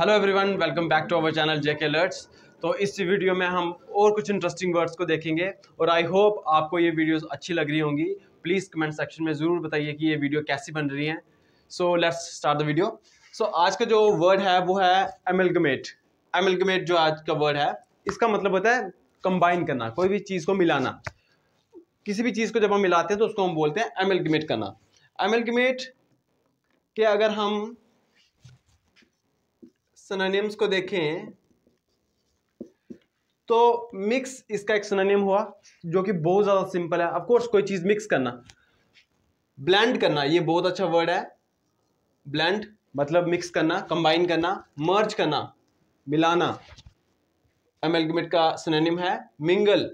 hello everyone welcome back to our channel JK alerts तो इस video में हम और कुछ इंटरेस्टिंग वर्ड्स को देखेंगे और आई होप आपको ये वीडियोस अच्छी लग रही होंगी प्लीज़ कमेंट सेक्शन में ज़रूर बताइए कि ये वीडियो कैसी बन रही है so let's start the video so आज का जो वर्ड है वो है एमलगमेट एमलगमेट जो आज का वर्ड है इसका मतलब होता है कंबाइन करना कोई भी चीज़ को मिलाना किसी भी चीज़ को जब हम मिलाते हैं तो उसको हम बोलते हैं एमलगमेट करना एमलगमेट के अगर हम सोनानिम्स को देखें तो मिक्स इसका एक सोनानिम हुआ जो कि बहुत ज़्यादा सिंपल है ऑफकोर्स कोई चीज़ मिक्स करना ब्लेंड करना ये बहुत अच्छा वर्ड है ब्लेंड मतलब मिक्स करना कंबाइन करना मर्ज करना मिलाना एमेलगमेट का सोनानिम है मिंगल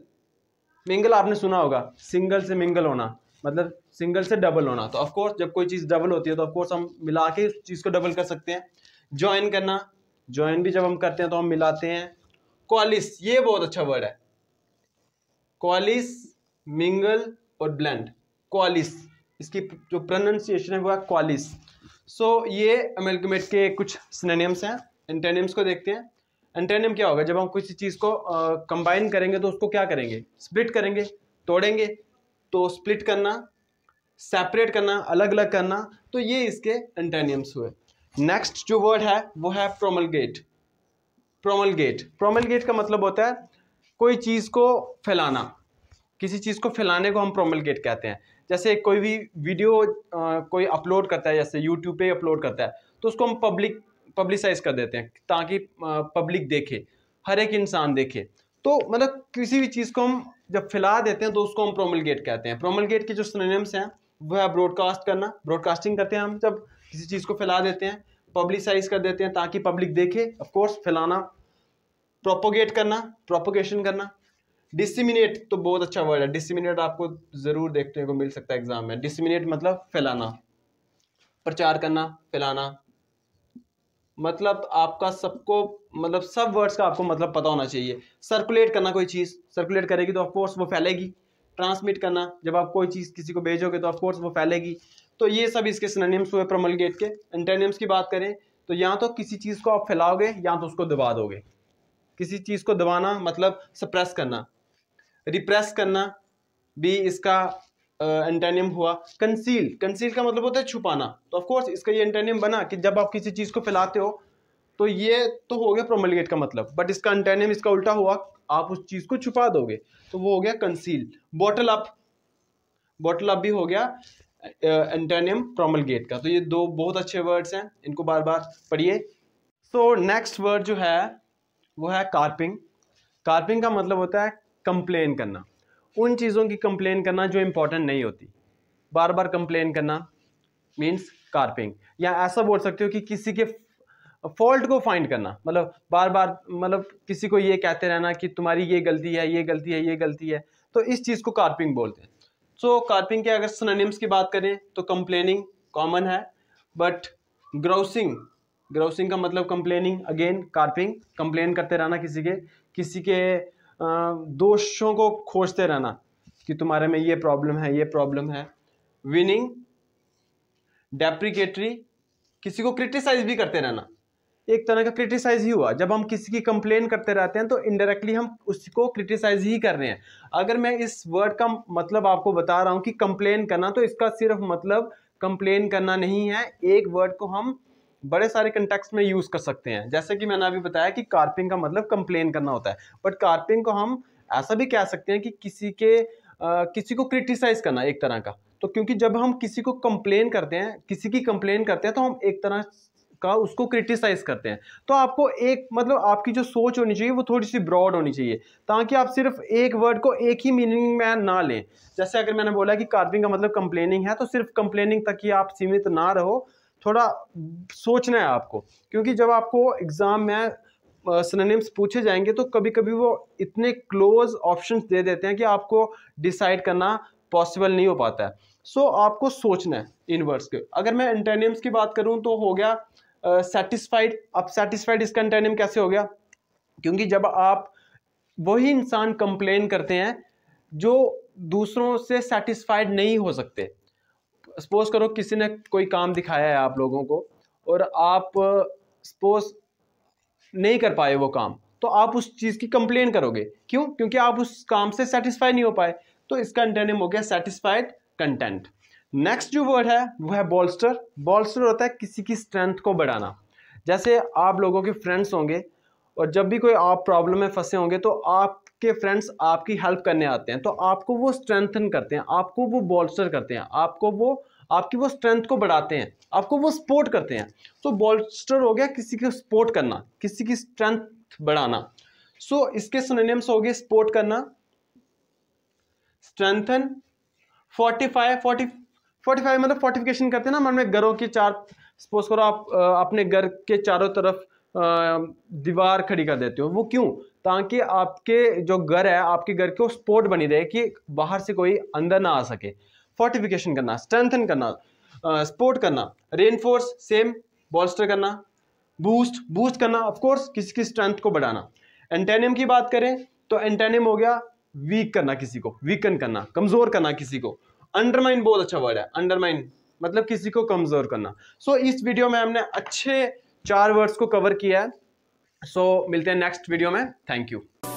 मिंगल आपने सुना होगा सिंगल से मिंगल होना मतलब सिंगल से डबल होना तो ऑफकोर्स जब कोई चीज़ डबल होती है तो ऑफकोर्स हम मिला के उस चीज़ को डबल कर सकते हैं ज्वाइन करना ज्वाइन भी जब हम करते हैं तो हम मिलाते हैं क्वालिस ये बहुत अच्छा वर्ड है क्वालिस मिंगल और ब्लेंड क्वालिस इसकी जो प्रोनाउंसिएशन है वो है क्वालिस सो so, ये अमेलगमेट के कुछ सिनेनिम्स हैं एंटेनियम्स को देखते हैं एंटेनियम क्या होगा जब हम किसी चीज़ को कंबाइन करेंगे तो उसको क्या करेंगे स्प्लिट करेंगे तोड़ेंगे तो स्प्लिट करना सेपरेट करना अलग अलग करना तो ये इसके एंटेनियम्स हुए नेक्स्ट जो वर्ड है वो है प्रोमलगेट प्रोमलगेट प्रोमलगेट का मतलब होता है कोई चीज़ को फैलाना किसी चीज़ को फैलाने को हम प्रोमलगेट कहते हैं जैसे कोई भी वीडियो आ, कोई अपलोड करता है जैसे यूट्यूब पे अपलोड करता है तो उसको हम पब्लिक पब्लिसाइज कर देते हैं ताकि पब्लिक देखे हर एक इंसान देखे तो मतलब किसी भी चीज़ को हम जब फैला देते हैं तो उसको हम प्रोमलगेट कहते हैं प्रोमलगेट के जो सिनेम्स हैं वह है ब्रॉडकास्ट करना ब्रॉडकास्टिंग करते हैं हम जब किसी चीज़ को फैला देते हैं पब्लिसाइज कर देते हैं ताकि पब्लिक देखे ऑफकोर्स फैलाना प्रोपोगेट करना प्रोपोगेशन करना डिसिमिनेट तो बहुत अच्छा वर्ड है डिसिमिनेट आपको ज़रूर देखने को मिल सकता है एग्जाम में डिसिमिनेट मतलब फैलाना प्रचार करना फैलाना मतलब आपका सबको मतलब सब वर्ड्स का आपको मतलब पता होना चाहिए सर्कुलेट करना कोई चीज़ सर्कुलेट करेगी तो ऑफकोर्स वो फैलेगी ट्रांसमिट करना जब आप कोई चीज़ किसी को भेजोगे तो ऑफकोर्स वो फैलेगी तो ये सब इसके सिनोनिम्स हुए गेट के एंटेनियम्स की बात करें तो या तो किसी चीज़ को आप फैलाओगे या तो उसको दबा दोगे किसी चीज़ को दबाना मतलब सप्रेस करना रिप्रेस करना भी इसका एंटेनियम हुआ कंसील कंसील का मतलब होता है छुपाना तो ऑफकोर्स इसका ये एंटेनियम बना कि जब आप किसी चीज़ को फैलाते हो तो ये तो हो गया प्रोमलगेट का मतलब बट इसका एंटेनियम इसका उल्टा हुआ आप उस चीज़ को छुपा दोगे तो वो हो गया conceal bottle up bottle up भी हो गया एंटेनियम प्रोमलगेट का तो ये दो बहुत अच्छे वर्ड्स हैं इनको बार बार पढ़िए सो नेक्स्ट वर्ड जो है वो है कार्पिंग कार्पिंग का मतलब होता है कंप्लेन करना उन चीज़ों की कंप्लेन करना जो इम्पोर्टेंट नहीं होती बार बार कंप्लेन करना मीन्स कार्पिंग या ऐसा बोल सकते हो कि किसी के फॉल्ट को फाइंड करना मतलब बार बार मतलब किसी को ये कहते रहना कि तुम्हारी ये गलती है ये गलती है ये गलती है तो इस चीज़ को कार्पिंग बोलते हैं सो so, कार्पिंग के अगर सनानिम्स की बात करें तो कंप्लेनिंग कॉमन है बट ग्राउसिंग ग्राउसिंग का मतलब कंप्लेनिंग अगेन कार्पिंग कंप्लेन करते रहना किसी के किसी के दोषों को खोजते रहना कि तुम्हारे में ये प्रॉब्लम है ये प्रॉब्लम है विनिंग डेप्रिकेटरी किसी को क्रिटिसाइज भी करते रहना एक तरह का क्रिटिसाइज ही हुआ जब हम किसी की कंप्लेन करते रहते हैं तो इनडायरेक्टली हम उसको क्रिटिसाइज ही कर रहे हैं अगर मैं इस वर्ड का मतलब आपको बता रहा हूँ कि कंप्लेन करना तो इसका सिर्फ मतलब कंप्लेन करना नहीं है एक वर्ड को हम बड़े सारे कंटेक्स में यूज़ कर सकते हैं जैसे कि मैंने अभी बताया कि कार्पिंग का मतलब कंप्लेन करना होता है बट कार्पिंग को हम ऐसा भी कह सकते हैं कि किसी के आ, किसी को क्रिटिसाइज़ करना एक तरह का तो क्योंकि जब हम किसी को कंप्लेन करते हैं किसी की कंप्लेन करते हैं तो हम एक तरह का उसको क्रिटिसाइज करते हैं तो आपको एक मतलब आपकी जो सोच होनी चाहिए वो थोड़ी सी ब्रॉड होनी चाहिए ताकि आप सिर्फ एक वर्ड को एक ही मीनिंग में ना लें जैसे अगर मैंने बोला कि कार्विंग का मतलब कंप्लेनिंग है तो सिर्फ कंप्लेनिंग तक ही आप सीमित ना रहो थोड़ा सोचना है आपको क्योंकि जब आपको एग्ज़ाम में सननिम्स पूछे जाएंगे तो कभी कभी वो इतने क्लोज ऑप्शंस दे देते हैं कि आपको डिसाइड करना पॉसिबल नहीं हो पाता है सो so, आपको सोचना है इन वर्ड्स के अगर मैं इंटरनेम्स की बात करूँ तो हो गया सेटिस्फाइड अब सेटिस्फाइड इसका एंटेनिम कैसे हो गया क्योंकि जब आप वही इंसान कंप्लेन करते हैं जो दूसरों से सेटिस्फाइड नहीं हो सकते सपोज़ करो किसी ने कोई काम दिखाया है आप लोगों को और आप सपोज नहीं कर पाए वो काम तो आप उस चीज़ की कंप्लेन करोगे क्यों क्योंकि आप उस काम से सेटिस्फाई नहीं हो पाए तो इसका एंटेनिम हो गया सेटिस्फाइड कंटेंट नेक्स्ट जो वर्ड है वो है बॉल्स्टर बॉल्स्टर होता है किसी की स्ट्रेंथ को बढ़ाना जैसे आप लोगों के फ्रेंड्स होंगे और जब भी कोई आप प्रॉब्लम में फंसे होंगे तो आपके फ्रेंड्स आपकी हेल्प करने आते हैं तो आपको वो स्ट्रेंथन करते हैं आपको वो बॉल्स्टर करते हैं आपको वो आपकी वो स्ट्रेंथ को बढ़ाते हैं आपको वो सपोर्ट करते हैं तो बॉल्स्टर हो गया किसी को सपोर्ट करना किसी की स्ट्रेंथ बढ़ाना सो इसके सोनिम्स हो गए सपोर्ट करना स्ट्रेंथन फोर्टिफाई फोर्टी फोर्टिफाई मतलब फोर्टिफिकेशन करते हैं ना मन में घरों के चार सपोज करो आप अपने घर के चारों तरफ दीवार खड़ी कर देते हो वो क्यों ताकि आपके जो घर है आपके घर को स्पोर्ट बनी रहे कि बाहर से कोई अंदर ना आ सके फोर्टिफिकेशन करना स्ट्रेंथन करना स्पोर्ट करना रेनफोर्स सेम बॉल्स्टर करना बूस्ट बूस्ट करना ऑफकोर्स किसी की स्ट्रेंथ को बढ़ाना एंटेनियम की बात करें तो एंटेनियम हो गया वीक करना किसी को वीकन करना कमज़ोर करना किसी को अंडरमाइन बहुत अच्छा वर्ड है अंडरमाइन मतलब किसी को कमज़ोर करना सो so, इस वीडियो में हमने अच्छे चार वर्ड्स को कवर किया है सो so, मिलते हैं नेक्स्ट वीडियो में थैंक यू